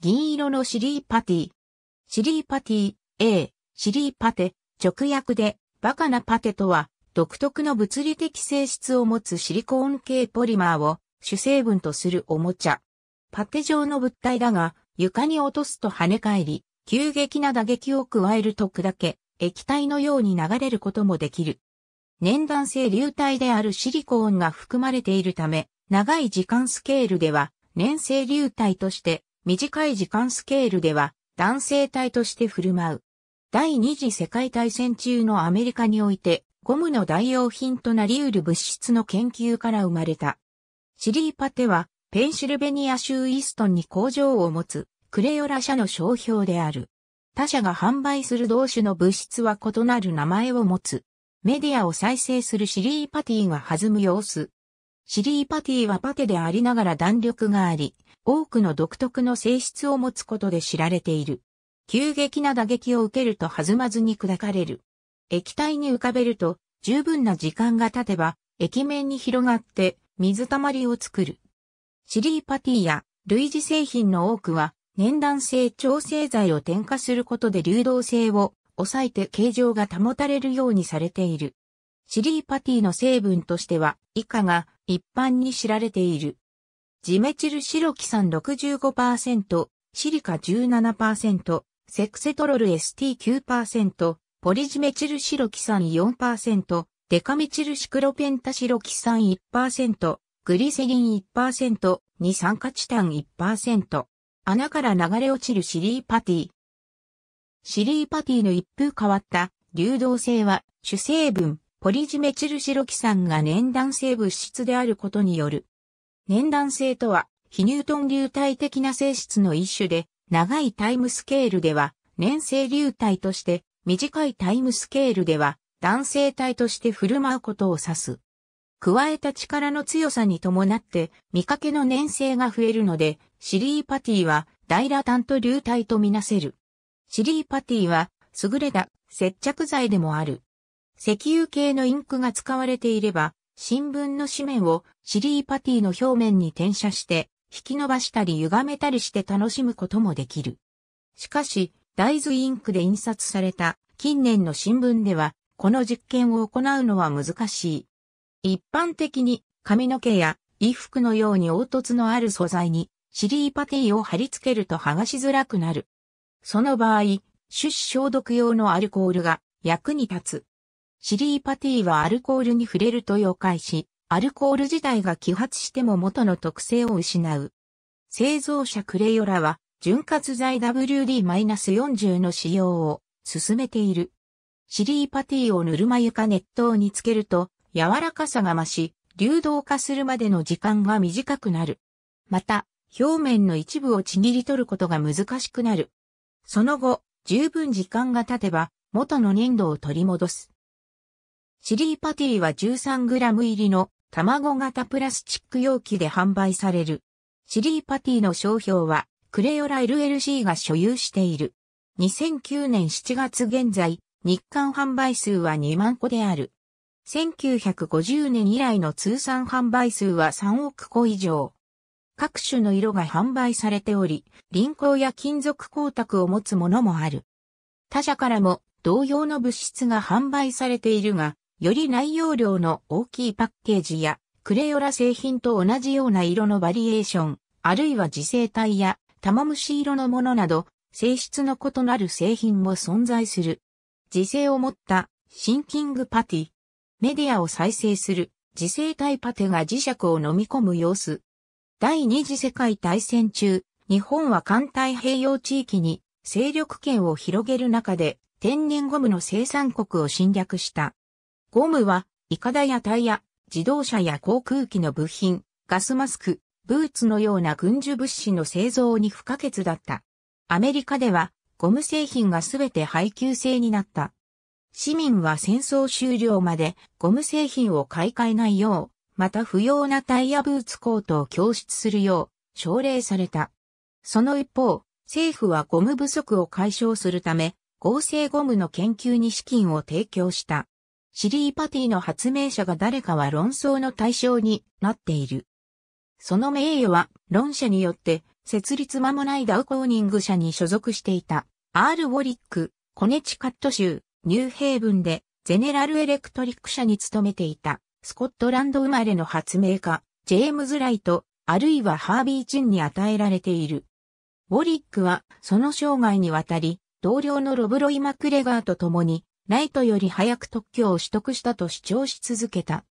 銀色のシリーパティ。シリーパティ、A、シリーパテ、直訳で、バカなパテとは、独特の物理的性質を持つシリコーン系ポリマーを主成分とするおもちゃ。パテ状の物体だが、床に落とすと跳ね返り、急激な打撃を加えると砕け、液体のように流れることもできる。粘弾性流体であるシリコーンが含まれているため、長い時間スケールでは、粘性流体として短い時間スケールでは男性体として振る舞う。第二次世界大戦中のアメリカにおいて、ゴムの代用品となり得る物質の研究から生まれた。シリーパテは、ペンシルベニア州イーストンに工場を持つ、クレヨラ社の商標である。他社が販売する同種の物質は異なる名前を持つ。メディアを再生するシリーパティが弾む様子、シリーパティはパテでありながら弾力があり、多くの独特の性質を持つことで知られている。急激な打撃を受けると弾まずに砕かれる。液体に浮かべると、十分な時間が経てば、液面に広がって水たまりを作る。シリーパティや類似製品の多くは、粘弾性調整剤を添加することで流動性を抑えて形状が保たれるようにされている。シリーパティの成分としては以下が一般に知られている。ジメチルシロキ酸65%、シリカ17%、セクセトロル ST9%、ポリジメチルシロキ酸4%、デカメチルシクロペンタシロキ酸1%、グリセリン1%、二酸化チタン1%。穴から流れ落ちるシリーパティ。シリーパティの一風変わった流動性は主成分、ポリジメチルシロキ酸が粘弾性物質であることによる。粘弾性とは、非ニュートン流体的な性質の一種で、長いタイムスケールでは、粘性流体として、短いタイムスケールでは、弾性体として振る舞うことを指す。加えた力の強さに伴って、見かけの粘性が増えるので、シリーパティは、ダイラタント流体とみなせる。シリーパティは、優れた接着剤でもある。石油系のインクが使われていれば、新聞の紙面をシリーパティの表面に転写して引き伸ばしたり歪めたりして楽しむこともできる。しかし、大豆インクで印刷された近年の新聞では、この実験を行うのは難しい。一般的に髪の毛や衣服のように凹凸のある素材にシリーパティを貼り付けると剥がしづらくなる。その場合、手指消毒用のアルコールが役に立つ。シリーパティはアルコールに触れると溶解し、アルコール自体が揮発しても元の特性を失う。製造者クレヨラは、潤滑剤 WD-40 の使用を進めている。シリーパティをぬるま湯か熱湯につけると、柔らかさが増し、流動化するまでの時間が短くなる。また、表面の一部をちぎり取ることが難しくなる。その後、十分時間が経てば、元の粘土を取り戻す。シリーパティは 13g 入りの卵型プラスチック容器で販売される。シリーパティの商標はクレヨラ LLC が所有している。2009年7月現在、日間販売数は2万個である。1950年以来の通算販売数は3億個以上。各種の色が販売されており、輪行や金属光沢を持つものもある。他社からも同様の物質が販売されているが、より内容量の大きいパッケージや、クレヨラ製品と同じような色のバリエーション、あるいは自生体や玉虫色のものなど、性質の異なる製品も存在する。自生を持ったシンキングパティ。メディアを再生する自生体パテが磁石を飲み込む様子。第二次世界大戦中、日本は環太平洋地域に勢力圏を広げる中で天然ゴムの生産国を侵略した。ゴムは、イカダやタイヤ、自動車や航空機の部品、ガスマスク、ブーツのような軍需物資の製造に不可欠だった。アメリカでは、ゴム製品がすべて配給制になった。市民は戦争終了までゴム製品を買い替えないよう、また不要なタイヤブーツコートを供出するよう、奨励された。その一方、政府はゴム不足を解消するため、合成ゴムの研究に資金を提供した。シリーパティの発明者が誰かは論争の対象になっている。その名誉は、論者によって、設立間もないダウコーニング社に所属していた、アール・ウォリック、コネチカット州、ニューヘイブンで、ゼネラルエレクトリック社に勤めていた、スコットランド生まれの発明家、ジェームズ・ライト、あるいはハービー・チンに与えられている。ウォリックは、その生涯にわたり、同僚のロブロイ・マクレガーと共に、ライトより早く特許を取得したと主張し続けた。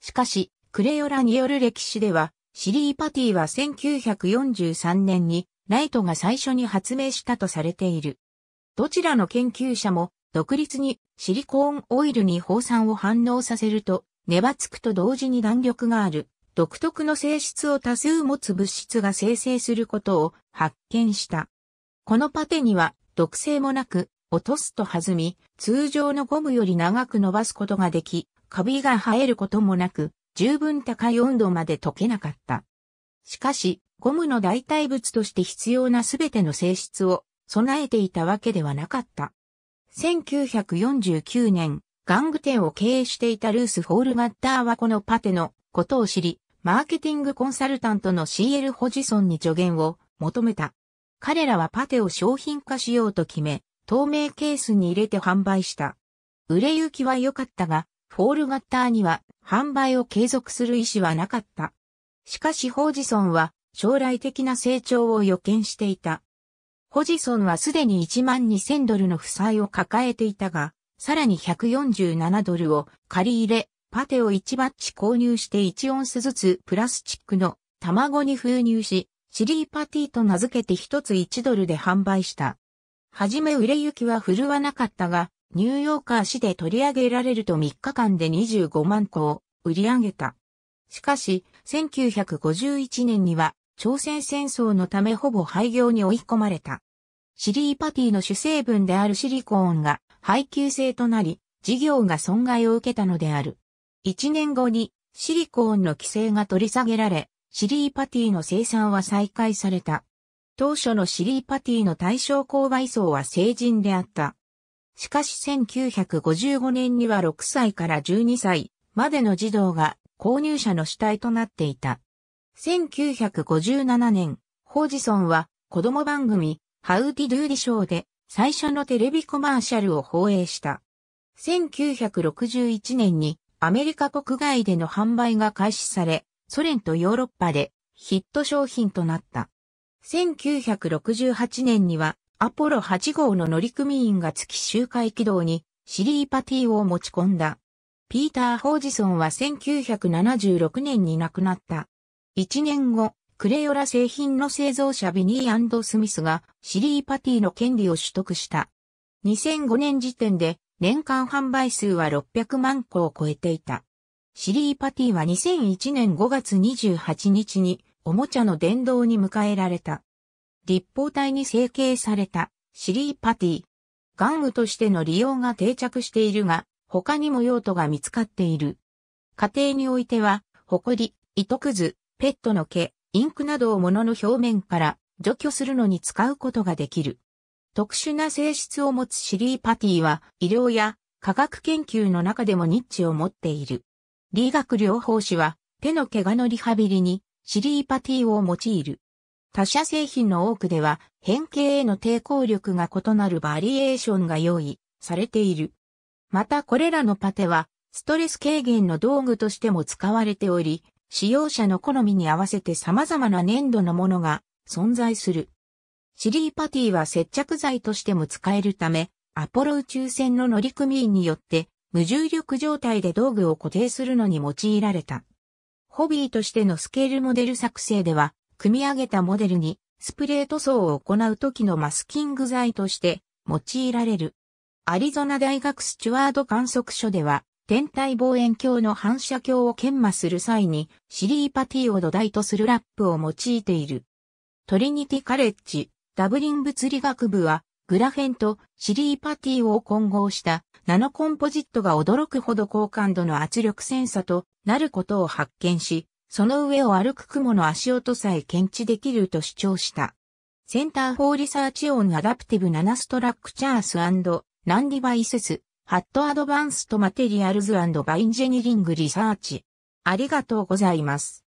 しかし、クレヨラによる歴史では、シリーパティは1943年にライトが最初に発明したとされている。どちらの研究者も独立にシリコーンオイルに放酸を反応させると、粘つくと同時に弾力がある、独特の性質を多数持つ物質が生成することを発見した。このパテには毒性もなく、落とすと弾み、通常のゴムより長く伸ばすことができ、カビが生えることもなく、十分高い温度まで溶けなかった。しかし、ゴムの代替物として必要なすべての性質を備えていたわけではなかった。1949年、玩具店を経営していたルース・ホールガッターはこのパテのことを知り、マーケティングコンサルタントの CL ホジソンに助言を求めた。彼らはパテを商品化しようと決め、透明ケースに入れて販売した。売れ行きは良かったが、フォールガッターには販売を継続する意思はなかった。しかしホジソンは将来的な成長を予見していた。ホジソンはすでに1万2000ドルの負債を抱えていたが、さらに147ドルを借り入れ、パテを1バッチ購入して1オンスずつプラスチックの卵に封入し、シリーパティと名付けて1つ1ドルで販売した。はじめ売れ行きは振るわなかったが、ニューヨーカー市で取り上げられると3日間で25万個を売り上げた。しかし、1951年には朝鮮戦争のためほぼ廃業に追い込まれた。シリーパティの主成分であるシリコーンが配給制となり、事業が損害を受けたのである。1年後にシリコーンの規制が取り下げられ、シリーパティの生産は再開された。当初のシリーパティの対象購買層は成人であった。しかし1955年には6歳から12歳までの児童が購入者の主体となっていた。1957年、ホージソンは子供番組、ハウディ・ドゥーディショーで最初のテレビコマーシャルを放映した。1961年にアメリカ国外での販売が開始され、ソ連とヨーロッパでヒット商品となった。1968年にはアポロ8号の乗組員が月周回軌道にシリーパティを持ち込んだ。ピーター・ホージソンは1976年に亡くなった。1年後、クレヨラ製品の製造者ビニースミスがシリーパティの権利を取得した。2005年時点で年間販売数は600万個を超えていた。シリーパティは2001年5月28日におもちゃの殿堂に迎えられた。立方体に成形されたシリーパティ。玩具としての利用が定着しているが、他にも用途が見つかっている。家庭においては、ホコリ、糸くず、ペットの毛、インクなどを物の表面から除去するのに使うことができる。特殊な性質を持つシリーパティは医療や科学研究の中でもニッチを持っている。理学療法士は手の怪我のリハビリにシリーパティを用いる。他社製品の多くでは変形への抵抗力が異なるバリエーションが用意されている。またこれらのパテはストレス軽減の道具としても使われており、使用者の好みに合わせて様々な粘土のものが存在する。シリーパティは接着剤としても使えるため、アポロ宇宙船の乗組員によって無重力状態で道具を固定するのに用いられた。ホビーとしてのスケールモデル作成では、組み上げたモデルにスプレー塗装を行う時のマスキング剤として用いられる。アリゾナ大学スチュワード観測所では、天体望遠鏡の反射鏡を研磨する際に、シリーパティを土台とするラップを用いている。トリニティカレッジ、ダブリン物理学部は、グラフェンとシリーパティを混合したナノコンポジットが驚くほど高感度の圧力センサとなることを発見し、その上を歩く雲の足音さえ検知できると主張した。センター・フォー・リサーチ・オン・アダプティブ・ナナ・ストラクチャース・ランディバイセス、ハット・アドバンスト・マテリアルズ・バインジェニリング・リサーチ。ありがとうございます。